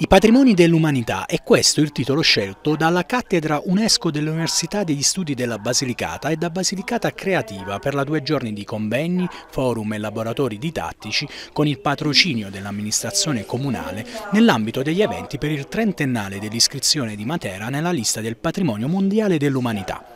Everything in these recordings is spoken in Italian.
I patrimoni dell'umanità è questo il titolo scelto dalla cattedra UNESCO dell'Università degli Studi della Basilicata e da Basilicata Creativa per la due giorni di convegni, forum e laboratori didattici con il patrocinio dell'amministrazione comunale nell'ambito degli eventi per il trentennale dell'iscrizione di Matera nella lista del patrimonio mondiale dell'umanità.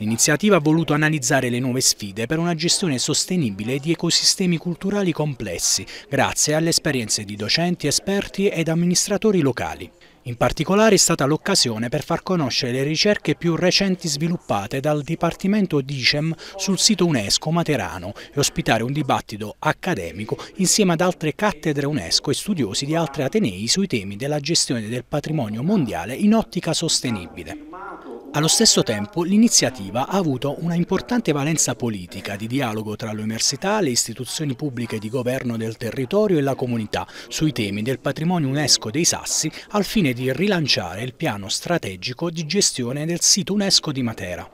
L'iniziativa ha voluto analizzare le nuove sfide per una gestione sostenibile di ecosistemi culturali complessi, grazie alle esperienze di docenti, esperti ed amministratori locali. In particolare è stata l'occasione per far conoscere le ricerche più recenti sviluppate dal Dipartimento DICEM sul sito UNESCO Materano e ospitare un dibattito accademico insieme ad altre cattedre UNESCO e studiosi di altri Atenei sui temi della gestione del patrimonio mondiale in ottica sostenibile. Allo stesso tempo l'iniziativa ha avuto una importante valenza politica di dialogo tra l'università, le istituzioni pubbliche di governo del territorio e la comunità sui temi del patrimonio UNESCO dei Sassi al fine di rilanciare il piano strategico di gestione del sito UNESCO di Matera.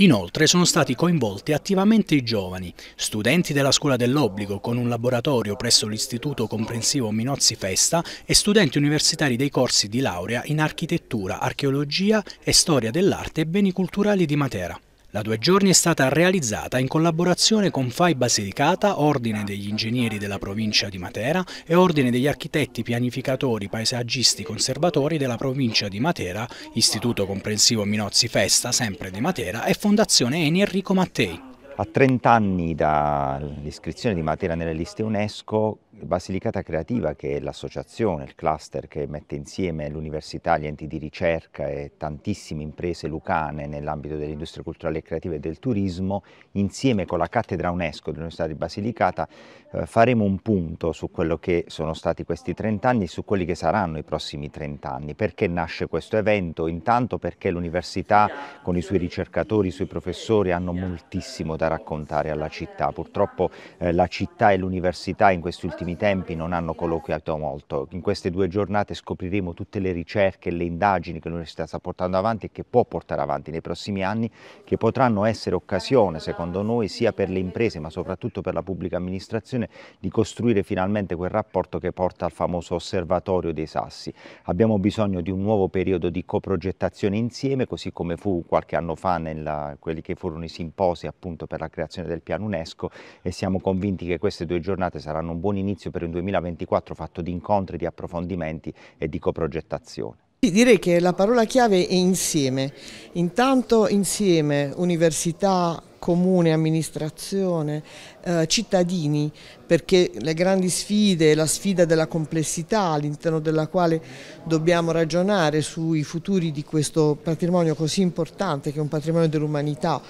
Inoltre sono stati coinvolti attivamente i giovani, studenti della scuola dell'obbligo con un laboratorio presso l'Istituto Comprensivo Minozzi Festa e studenti universitari dei corsi di laurea in architettura, archeologia e storia dell'arte e beni culturali di Matera. Da due giorni è stata realizzata in collaborazione con FAI Basilicata, Ordine degli Ingegneri della provincia di Matera e Ordine degli Architetti Pianificatori Paesaggisti Conservatori della provincia di Matera, Istituto Comprensivo Minozzi Festa, sempre di Matera, e Fondazione Eni Enrico Mattei. A 30 anni dall'iscrizione di Matera nelle liste UNESCO, Basilicata Creativa, che è l'associazione, il cluster che mette insieme l'università, gli enti di ricerca e tantissime imprese lucane nell'ambito dell'industria culturale e creativa e del turismo, insieme con la cattedra UNESCO dell'Università di Basilicata eh, faremo un punto su quello che sono stati questi 30 anni e su quelli che saranno i prossimi 30 anni. Perché nasce questo evento? Intanto perché l'università con i suoi ricercatori, i suoi professori hanno moltissimo da raccontare alla città. Purtroppo eh, la città e l'università in questi ultimi ultimi tempi non hanno colloquiato molto. In queste due giornate scopriremo tutte le ricerche e le indagini che l'Università sta portando avanti e che può portare avanti nei prossimi anni, che potranno essere occasione, secondo noi, sia per le imprese ma soprattutto per la pubblica amministrazione, di costruire finalmente quel rapporto che porta al famoso osservatorio dei sassi. Abbiamo bisogno di un nuovo periodo di coprogettazione insieme, così come fu qualche anno fa in quelli che furono i simposi appunto per la creazione del piano UNESCO e siamo convinti che queste due giornate saranno un buon inizio inizio per un 2024 fatto di incontri, di approfondimenti e di coprogettazione. Direi che la parola chiave è insieme, intanto insieme università, comune, amministrazione, eh, cittadini, perché le grandi sfide, la sfida della complessità all'interno della quale dobbiamo ragionare sui futuri di questo patrimonio così importante che è un patrimonio dell'umanità,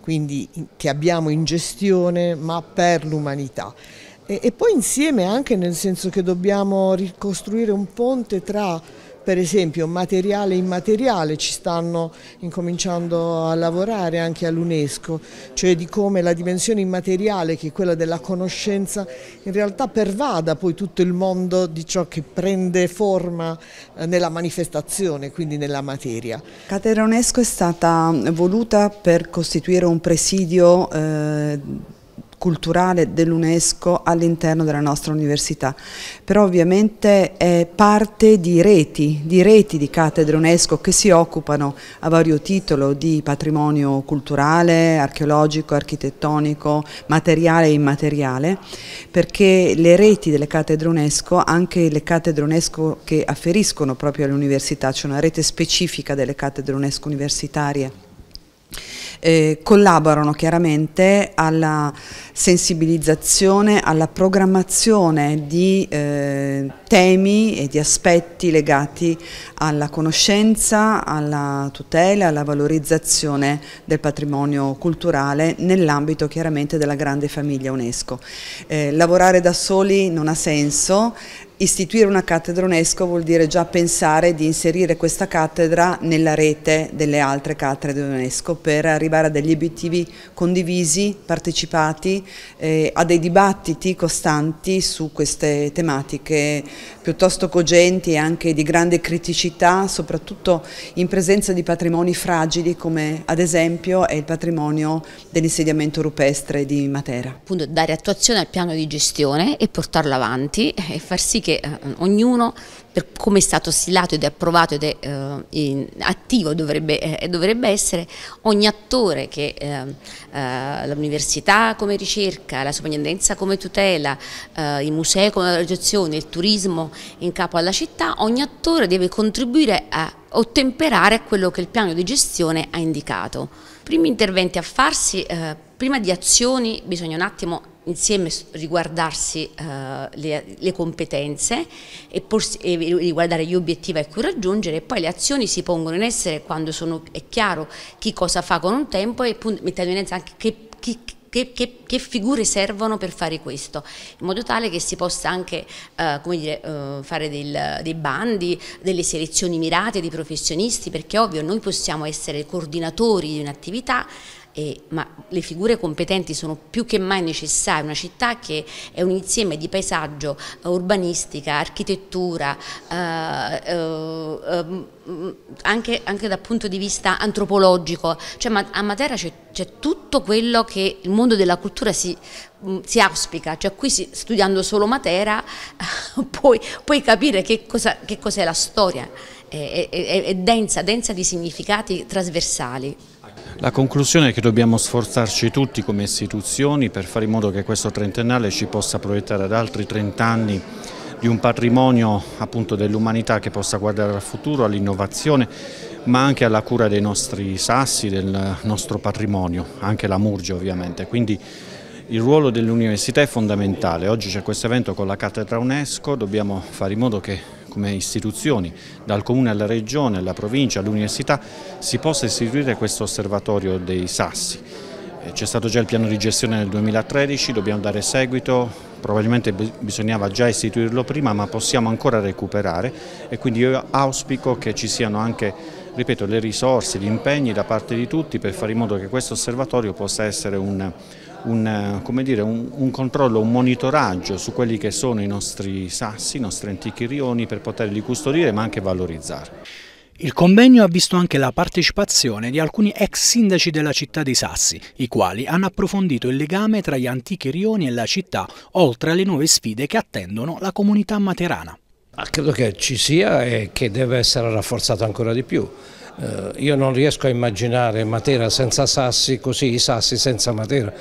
quindi che abbiamo in gestione ma per l'umanità. E, e poi insieme anche nel senso che dobbiamo ricostruire un ponte tra per esempio materiale e immateriale ci stanno incominciando a lavorare anche all'UNESCO, cioè di come la dimensione immateriale che è quella della conoscenza in realtà pervada poi tutto il mondo di ciò che prende forma eh, nella manifestazione, quindi nella materia. Catera UNESCO è stata voluta per costituire un presidio eh, culturale dell'UNESCO all'interno della nostra università, però ovviamente è parte di reti, di reti di cattedre UNESCO che si occupano a vario titolo di patrimonio culturale, archeologico, architettonico, materiale e immateriale, perché le reti delle cattedre UNESCO, anche le cattedre UNESCO che afferiscono proprio all'università, c'è cioè una rete specifica delle cattedre UNESCO universitarie eh, collaborano chiaramente alla sensibilizzazione, alla programmazione di eh, temi e di aspetti legati alla conoscenza, alla tutela, alla valorizzazione del patrimonio culturale nell'ambito chiaramente della grande famiglia UNESCO. Eh, lavorare da soli non ha senso, Istituire una cattedra UNESCO vuol dire già pensare di inserire questa cattedra nella rete delle altre cattedre UNESCO per arrivare a degli obiettivi condivisi, partecipati, eh, a dei dibattiti costanti su queste tematiche piuttosto cogenti e anche di grande criticità, soprattutto in presenza di patrimoni fragili come ad esempio è il patrimonio dell'insediamento rupestre di Matera. Appunto dare attuazione al piano di gestione e portarlo avanti e far sì che perché eh, ognuno per come è stato stilato ed è approvato ed è eh, in, attivo dovrebbe, eh, dovrebbe, essere, ogni attore che eh, eh, l'università come ricerca, la soprintendenza come tutela, eh, i musei come protezione, il turismo in capo alla città, ogni attore deve contribuire a ottemperare a quello che il piano di gestione ha indicato. Primi interventi a farsi, prima di azioni bisogna un attimo insieme riguardarsi eh, le, le, competenze e, e, riguardare gli obiettivi a cui raggiungere e poi le azioni si pongono in essere quando sono, è chiaro chi cosa fa con un tempo e mettendo in evidenza anche che, chi, che, che, che, figure servono per fare questo, in modo tale che si possa anche eh, dire, eh, fare del, dei bandi, delle selezioni mirate di professionisti, perché ovvio noi possiamo essere coordinatori di un'attività, eh, ma le figure competenti sono più che mai necessarie, una città che è un insieme di paesaggio, eh, urbanistica, architettura, eh, eh, ehm, mm, anche, anche, dal punto di vista antropologico, cioè, ma a Matera c'è tutto quello che il mondo della cultura si, mm, si auspica, cioè qui si, studiando solo Matera puoi, puoi capire che, cosa, che cos'è la storia, è, è, è densa, densa di significati trasversali. La conclusione è che dobbiamo sforzarci tutti come istituzioni per fare in modo che questo trentennale ci possa proiettare ad altri trent'anni di un patrimonio dell'umanità che possa guardare al futuro, all'innovazione, ma anche alla cura dei nostri sassi, del nostro patrimonio, anche la Murgia ovviamente. Quindi il ruolo dell'università è fondamentale. Oggi c'è questo evento con la cattedra UNESCO, dobbiamo fare in modo che come istituzioni, dal comune alla regione, alla provincia, all'università, si possa istituire questo osservatorio dei sassi. Eh, c'è stato già il piano di gestione nel 2013, dobbiamo dare seguito, probabilmente bisognava già istituirlo prima ma possiamo ancora recuperare e quindi io auspico che ci siano anche ripeto, le risorse, gli impegni da parte di tutti per fare in modo che questo osservatorio possa essere un, un, eh, dire, un, un, controllo, un monitoraggio su quelli che sono i nostri sassi, i nostri antichi rioni per poterli custodire ma anche valorizzare. Il convegno ha visto anche la partecipazione di alcuni ex sindaci della città di Sassi, i quali hanno approfondito il legame tra gli antichi rioni e la città, oltre alle nuove sfide che attendono la comunità materana. credo che ci sia e che deve essere rafforzato ancora di più. Eh, io non riesco a immaginare Matera senza Sassi, così i Sassi senza Matera.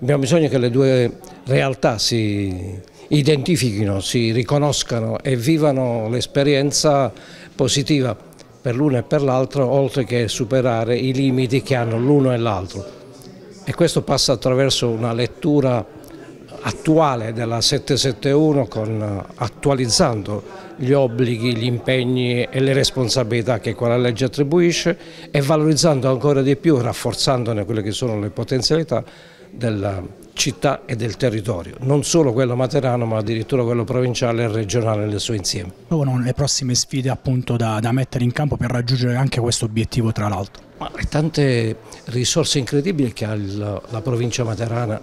Abbiamo bisogno che le due realtà si identifichino, si riconoscano e vivano l'esperienza positiva per l'uno e per l'altro, oltre che superare i limiti che hanno l'uno e l'altro. E questo passa attraverso una lettura attuale della 771 con, eh, attualizzando gli obblighi, gli impegni e le responsabilità che quella legge attribuisce e valorizzando ancora di più, rafforzandone quelle che sono le potenzialità della città e del territorio, non solo quello materano ma addirittura quello provinciale e regionale nel suo insieme. Sono le prossime sfide appunto da, da mettere in campo per raggiungere anche questo obiettivo tra l'altro? Tante risorse incredibili che ha il, la provincia materana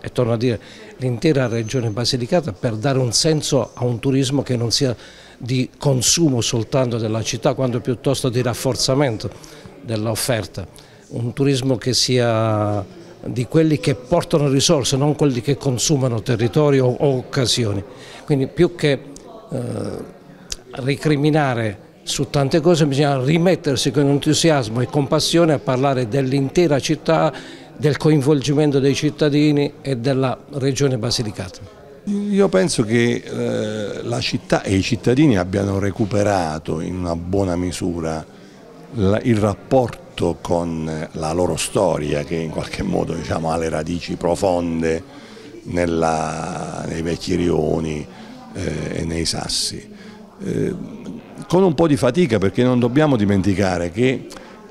e torno a dire, l'intera regione Basilicata per dare un senso a un turismo che non sia di consumo soltanto della città, quanto piuttosto di rafforzamento dell'offerta. Un turismo che sia di quelli che portano risorse, non quelli che consumano territori o occasioni. Quindi più che eh, recriminare su tante cose bisogna rimettersi con entusiasmo e compassione a parlare dell'intera città del coinvolgimento dei cittadini e della regione Basilicata. Io penso che eh, la città e i cittadini abbiano recuperato in una buona misura il rapporto con la loro storia che in qualche modo diciamo, ha le radici profonde nella, nei vecchi rioni eh, e nei sassi. Eh, con un po' di fatica perché non dobbiamo dimenticare che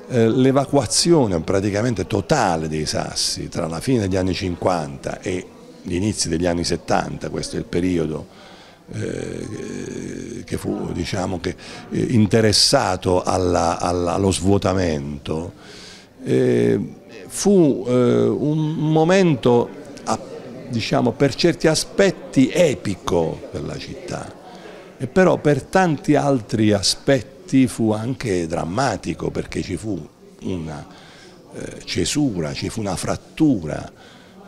eh, l'evacuazione praticamente totale dei sassi tra la fine degli anni 50 e gli inizi degli anni 70, questo è il periodo eh, che fu diciamo, che, eh, interessato alla, alla, allo svuotamento, eh, fu eh, un momento a, diciamo, per certi aspetti epico per la città e però per tanti altri aspetti effetti fu anche drammatico perché ci fu una eh, cesura, ci fu una frattura,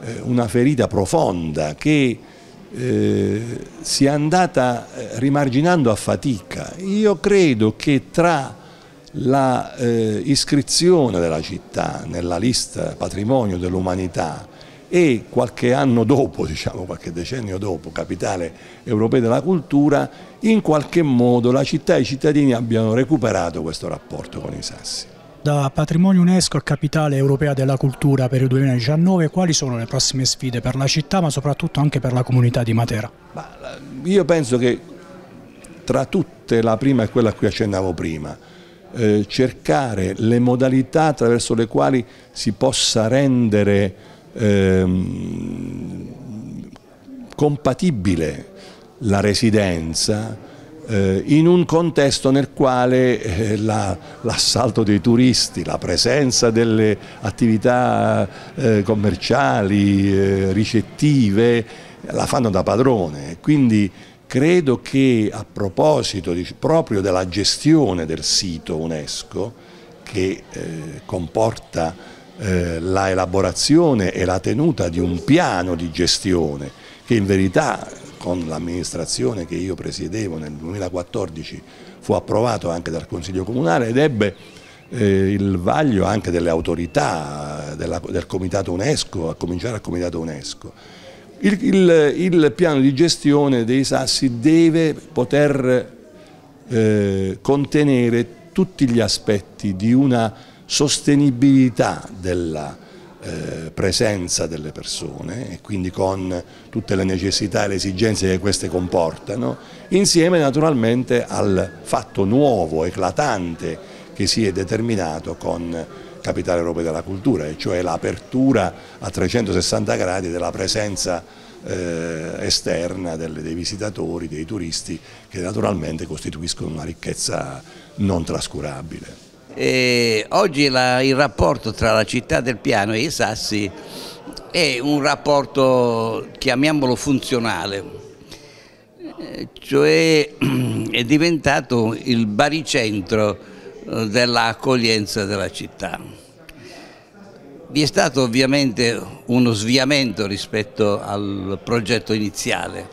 eh, una ferita profonda che eh, si è andata eh, rimarginando a fatica. Io credo che tra l'iscrizione eh, della città nella lista patrimonio dell'umanità e qualche anno dopo, diciamo qualche decennio dopo, capitale europea della cultura, in qualche modo la città e i cittadini abbiano recuperato questo rapporto con i sassi. Da patrimonio UNESCO a capitale europea della cultura per il 2019, quali sono le prossime sfide per la città ma soprattutto anche per la comunità di Matera? Eh, io penso che tra tutte la prima è quella a cui accennavo prima, eh, cercare le modalità attraverso le quali si possa rendere Ehm, compatibile la residenza eh, in un contesto nel quale eh, l'assalto dei turisti, la presenza delle attività eh, commerciali, eh, ricettive, la fanno da padrone. Quindi credo che a proposito proprio della gestione del sito UNESCO, che comporta eh, la elaborazione e la tenuta di un piano di gestione che in verità con l'amministrazione che io presiedevo nel 2014 fu approvato anche dal Consiglio Comunale ed ebbe eh, il vaglio anche delle autorità della, del Comitato UNESCO, a cominciare al Comitato UNESCO. Il, il, il, piano di gestione dei sassi deve poter eh, contenere tutti gli aspetti di una sostenibilità della eh, presenza delle persone e quindi con tutte le necessità e le esigenze che queste comportano, insieme naturalmente al fatto nuovo, eclatante che si è determinato con Capitale Europea della Cultura, e cioè l'apertura a 360 gradi della presenza eh, esterna delle, dei visitatori, dei turisti, che naturalmente costituiscono una ricchezza non trascurabile. E oggi la, il rapporto tra la città del piano e i sassi è un rapporto, chiamiamolo funzionale, cioè è diventato il baricentro eh, dell'accoglienza della città. Vi è stato ovviamente uno sviamento rispetto al progetto iniziale,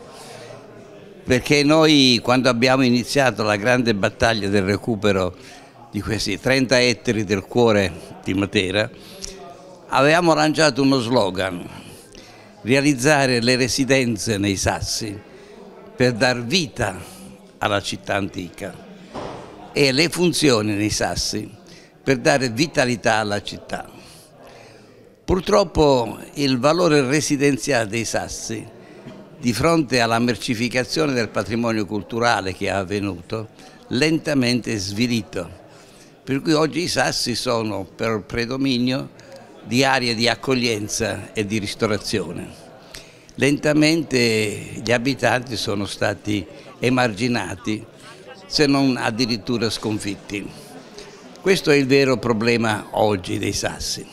perché noi quando abbiamo iniziato la grande battaglia del recupero di questi 30 ettari del cuore di Matera, avevamo lanciato uno slogan, realizzare le residenze nei sassi per dar vita alla città antica e le funzioni nei sassi per dare vitalità alla città. Purtroppo il valore residenziale dei sassi di fronte alla mercificazione del patrimonio culturale che è avvenuto lentamente svilito per cui oggi i sassi sono per predominio di aree di accoglienza e di ristorazione. Lentamente gli abitanti sono stati emarginati, se non addirittura sconfitti. Questo è il vero problema oggi dei sassi.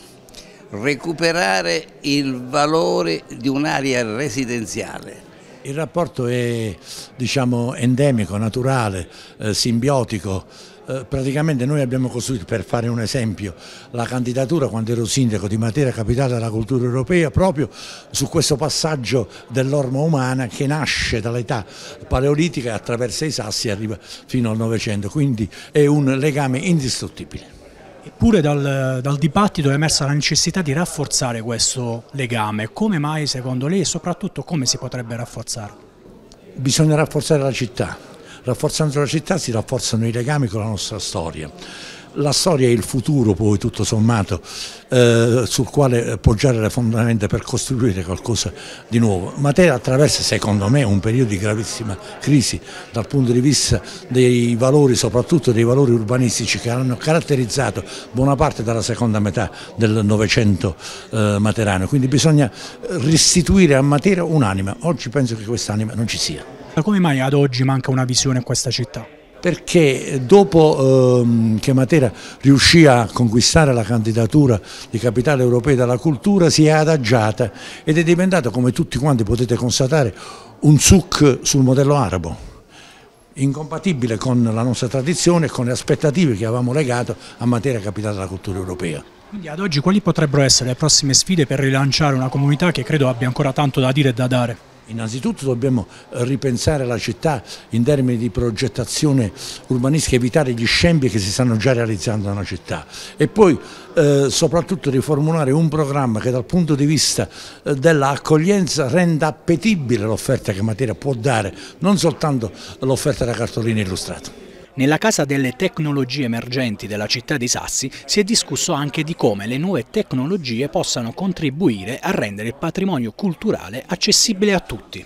Recuperare il valore di un'area residenziale, il rapporto è diciamo, endemico, naturale, eh, simbiotico eh, praticamente noi abbiamo costruito, per fare un esempio, la candidatura quando ero sindaco di Matera Capitale della Cultura Europea proprio su questo passaggio dell'orma umana che nasce dall'età paleolitica e attraversa i sassi e arriva fino al Novecento, quindi è un legame indistruttibile. Eppure dal, dal, dibattito è emersa la necessità di rafforzare questo legame. Come mai secondo lei e soprattutto come si potrebbe rafforzare? Bisogna rafforzare la città, Rafforzando la città si rafforzano i legami con la nostra storia. La storia è il futuro poi tutto sommato eh, sul quale poggiare le fondamenta per costruire qualcosa di nuovo. Matera attraversa secondo me un periodo di gravissima crisi dal punto di vista dei valori, soprattutto dei valori urbanistici che hanno caratterizzato buona parte della seconda metà del Novecento eh, materano. Quindi bisogna restituire a Matera un'anima. Oggi penso che quest'anima non ci sia come mai ad oggi manca una visione a questa città? Perché dopo ehm, che Matera riuscì a conquistare la candidatura di capitale europea della cultura si è adagiata ed è diventata, come tutti quanti potete constatare, un suc sul modello arabo incompatibile con la nostra tradizione e con le aspettative che avevamo legato a Matera capitale della cultura europea. Quindi ad oggi quali potrebbero essere le prossime sfide per rilanciare una comunità che credo abbia ancora tanto da dire e da dare? Innanzitutto dobbiamo ripensare la città in termini di progettazione urbanistica, evitare gli scempi che si stanno già realizzando nella città e poi eh, soprattutto riformulare un programma che dal punto di vista eh, dell'accoglienza renda appetibile l'offerta che Matera può dare, non soltanto l'offerta da cartolina illustrata. Nella Casa delle Tecnologie Emergenti della città di Sassi si è discusso anche di come le nuove tecnologie possano contribuire a rendere il patrimonio culturale accessibile a tutti.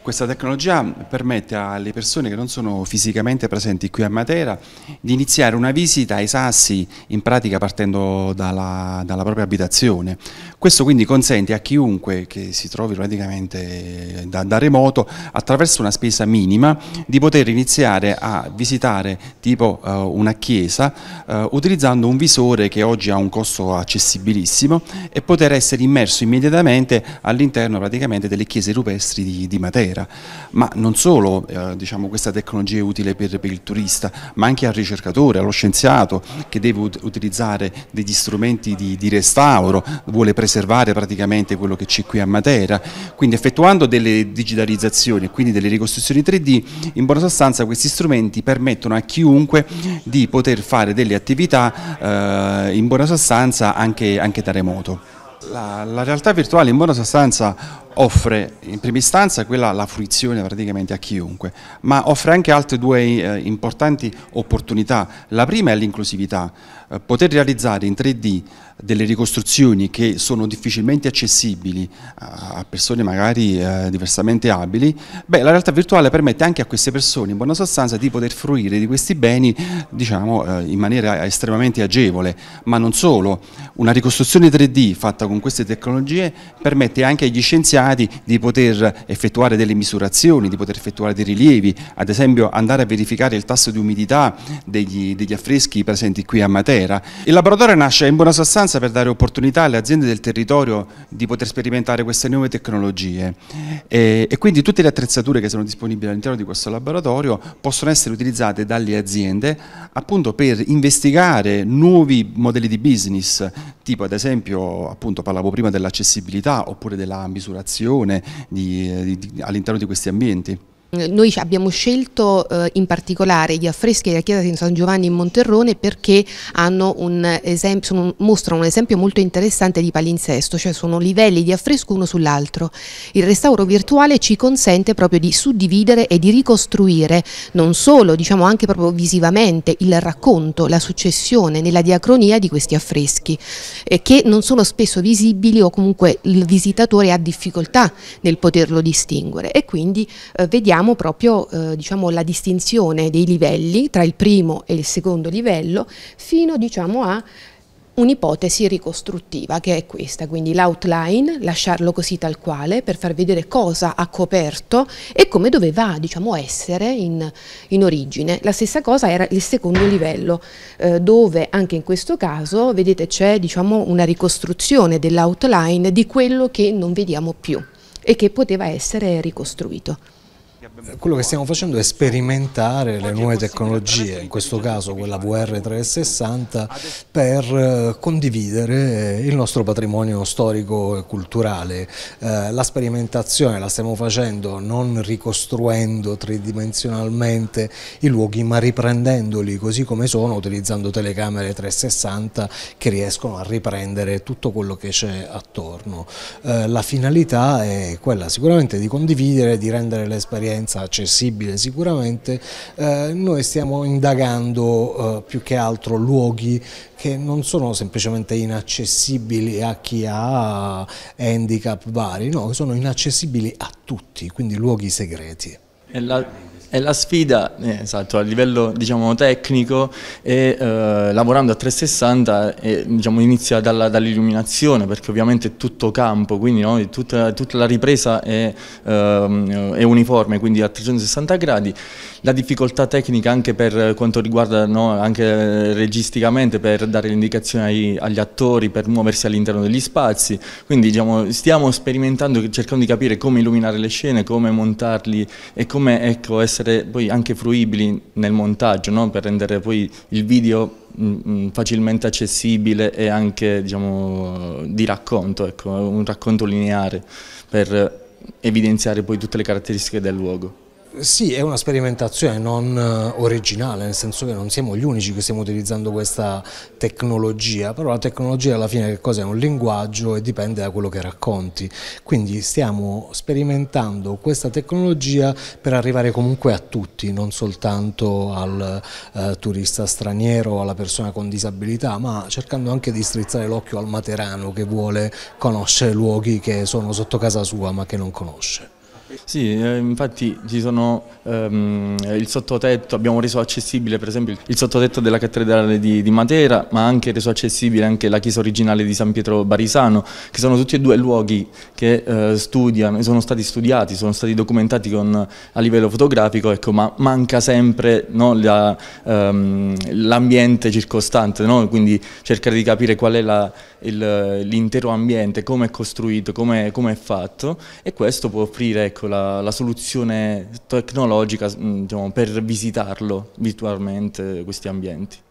Questa tecnologia permette alle persone che non sono fisicamente presenti qui a Matera di iniziare una visita ai sassi, in pratica partendo dalla, dalla propria abitazione. Questo quindi consente a chiunque che si trovi praticamente eh, da, da remoto, attraverso una spesa minima, di poter iniziare a visitare tipo uh, una chiesa uh, utilizzando un visore che oggi ha un costo accessibilissimo e poter essere immerso immediatamente all'interno praticamente delle chiese rupestri di, di Matera. Ma non solo uh, diciamo, questa tecnologia è utile per, per il turista, ma anche al ricercatore, allo scienziato che deve utilizzare degli strumenti di, di restauro, vuole presentare preservare praticamente quello che c'è qui a Matera, quindi effettuando delle digitalizzazioni e quindi delle ricostruzioni 3D, in buona sostanza questi strumenti permettono a chiunque di poter fare delle attività eh, in buona sostanza anche, anche da remoto. La, la realtà virtuale in buona sostanza offre in prima istanza quella la fruizione praticamente a chiunque, ma offre anche altre due eh, importanti opportunità. La prima è l'inclusività, eh, poter realizzare in 3D delle ricostruzioni che sono difficilmente accessibili eh, a persone magari eh, diversamente abili, beh, la realtà virtuale permette anche a queste persone in buona sostanza di poter fruire di questi beni diciamo, eh, in maniera estremamente agevole, ma non solo, una ricostruzione 3D fatta con queste tecnologie permette anche agli scienziati scienziati di poter effettuare delle misurazioni, di poter effettuare dei rilievi, ad esempio andare a verificare il tasso di umidità degli, degli affreschi presenti qui a Matera. Il laboratorio nasce in buona sostanza per dare opportunità alle aziende del territorio di poter sperimentare queste nuove tecnologie e, e quindi tutte le attrezzature che sono disponibili all'interno di questo laboratorio possono essere utilizzate dalle aziende appunto per investigare nuovi modelli di business, tipo ad esempio appunto parlavo prima dell'accessibilità oppure della misurazione comunicazione eh, di, di, all'interno di questi ambienti? Ehm, noi abbiamo scelto eh, in particolare gli affreschi della chiesa di San Giovanni in Monterrone perché un esempio, sono, mostrano un esempio molto interessante di palinsesto, cioè sono livelli di affresco uno sull'altro. Il restauro virtuale ci consente proprio di suddividere e di ricostruire non solo, diciamo anche proprio visivamente, il racconto, la successione nella diacronia di questi affreschi eh, che non sono spesso visibili o comunque il visitatore ha difficoltà nel poterlo distinguere e quindi eh, vediamo abbiamo proprio eh, diciamo, la distinzione dei livelli tra il primo e il secondo livello fino diciamo, a un'ipotesi ricostruttiva che è questa, quindi l'outline, lasciarlo così tal quale per far vedere cosa ha coperto e come doveva diciamo, essere in, in origine. La stessa cosa era il secondo livello eh, dove anche in questo caso vedete c'è diciamo, una ricostruzione dell'outline di quello che non vediamo più e che poteva essere ricostruito. Eh, quello che stiamo facendo è sperimentare le nuove tecnologie, in questo caso quella VR360, per eh, condividere il nostro patrimonio storico e culturale. Eh, la sperimentazione la stiamo facendo non ricostruendo tridimensionalmente i luoghi, ma riprendendoli così come sono, utilizzando telecamere 360 che riescono a riprendere tutto quello che c'è attorno. La finalità è quella sicuramente di condividere, di rendere l'esperienza abbastanza accessibile sicuramente, eh, noi stiamo indagando eh, più che altro luoghi che non sono semplicemente inaccessibili a chi ha handicap vari, no, sono inaccessibili a tutti, quindi luoghi segreti la sfida, eh, esatto, a livello diciamo, tecnico, e, eh, lavorando a 360 eh, diciamo, inizia dall'illuminazione, perché ovviamente è tutto campo, quindi no, tutta, tutta, la ripresa è, ehm, è uniforme, quindi a 360 gradi la difficoltà tecnica anche per quanto riguarda no, anche eh, registicamente per dare le indicazioni agli attori, per muoversi all'interno degli spazi, quindi diciamo, stiamo sperimentando, cercando di capire come illuminare le scene, come montarli e come ecco, essere poi anche fruibili nel montaggio no, per rendere poi il video mm, mm, facilmente accessibile e anche diciamo, di racconto, ecco, un racconto lineare per evidenziare poi tutte le caratteristiche del luogo. Sì, è una sperimentazione non eh, originale, nel senso che non siamo gli unici che stiamo utilizzando questa tecnologia, però la tecnologia alla fine che cos'è? È un linguaggio e dipende da quello che racconti. Quindi stiamo sperimentando questa tecnologia per arrivare comunque a tutti, non soltanto al eh, turista straniero, alla persona con disabilità, ma cercando anche di strizzare l'occhio al materano che vuole conoscere luoghi che sono sotto casa sua ma che non conosce. Sì, eh, infatti ci sono ehm, il sottotetto, abbiamo reso accessibile per esempio il sottotetto della cattedrale di, di, Matera, ma anche reso accessibile anche la chiesa originale di San Pietro Barisano, che sono tutti e due luoghi che eh, studiano, sono stati studiati, sono stati documentati con, a livello fotografico, ecco, ma manca sempre no, l'ambiente la, ehm, circostante, no? quindi cercare di capire qual è l'intero ambiente, come è costruito, come è, com è fatto e questo può offrire ecco, ecco, la, la, soluzione tecnologica mm, diciamo, per visitarlo virtualmente questi ambienti.